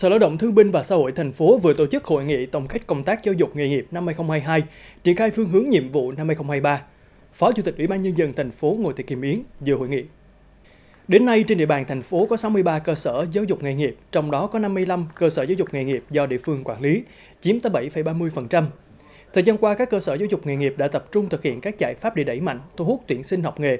Sở Lao động Thương binh và Xã hội thành phố vừa tổ chức hội nghị tổng kết công tác giáo dục nghề nghiệp năm 2022, triển khai phương hướng nhiệm vụ năm 2023. Phó Chủ tịch Ủy ban nhân dân thành phố Ngô Thị Kim Yến dự hội nghị. Đến nay trên địa bàn thành phố có 63 cơ sở giáo dục nghề nghiệp, trong đó có 55 cơ sở giáo dục nghề nghiệp do địa phương quản lý, chiếm tới 7,30%. Thời gian qua các cơ sở giáo dục nghề nghiệp đã tập trung thực hiện các giải pháp để đẩy mạnh thu hút tuyển sinh học nghề,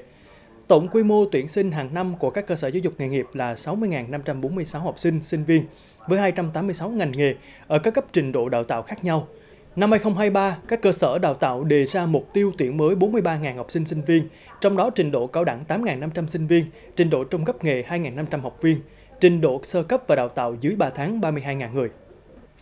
Tổng quy mô tuyển sinh hàng năm của các cơ sở giáo dục nghề nghiệp là 60.546 học sinh, sinh viên với 286 ngành nghề ở các cấp trình độ đào tạo khác nhau. Năm 2023, các cơ sở đào tạo đề ra mục tiêu tuyển mới 43.000 học sinh sinh viên, trong đó trình độ cao đẳng 8.500 sinh viên, trình độ trung cấp nghề 2.500 học viên, trình độ sơ cấp và đào tạo dưới 3 tháng 32.000 người.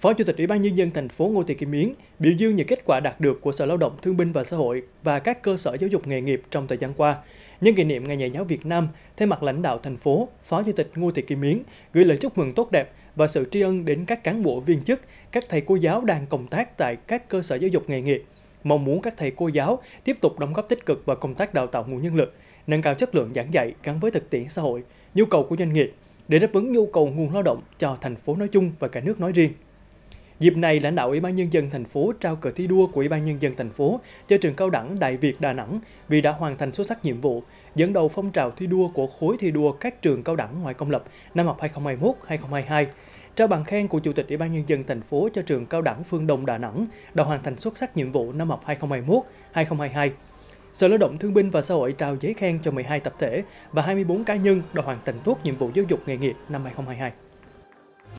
Phó Chủ tịch Ủy ban nhân dân thành phố Ngô Thị Kim Yến biểu dương những kết quả đạt được của Sở Lao động Thương binh và Xã hội và các cơ sở giáo dục nghề nghiệp trong thời gian qua. Nhân kỷ niệm Ngày Nhà giáo Việt Nam, thay mặt lãnh đạo thành phố, Phó Chủ tịch Ngô Thị Kim Yến gửi lời chúc mừng tốt đẹp và sự tri ân đến các cán bộ viên chức, các thầy cô giáo đang công tác tại các cơ sở giáo dục nghề nghiệp mong muốn các thầy cô giáo tiếp tục đóng góp tích cực vào công tác đào tạo nguồn nhân lực, nâng cao chất lượng giảng dạy gắn với thực tiễn xã hội, nhu cầu của doanh nghiệp để đáp ứng nhu cầu nguồn lao động cho thành phố nói chung và cả nước nói riêng. Dịp này, lãnh đạo Ủy ban Nhân dân thành phố trao cờ thi đua của Ủy ban Nhân dân thành phố cho trường cao đẳng Đại Việt Đà Nẵng vì đã hoàn thành xuất sắc nhiệm vụ, dẫn đầu phong trào thi đua của khối thi đua các trường cao đẳng ngoài công lập năm học 2021-2022. Trao bằng khen của Chủ tịch Ủy ban Nhân dân thành phố cho trường cao đẳng Phương Đông Đà Nẵng đã hoàn thành xuất sắc nhiệm vụ năm học 2021-2022. Sở Lao động Thương binh và Xã hội trao giấy khen cho 12 tập thể và 24 cá nhân đã hoàn thành tốt nhiệm vụ giáo dục nghề nghiệp năm 2022.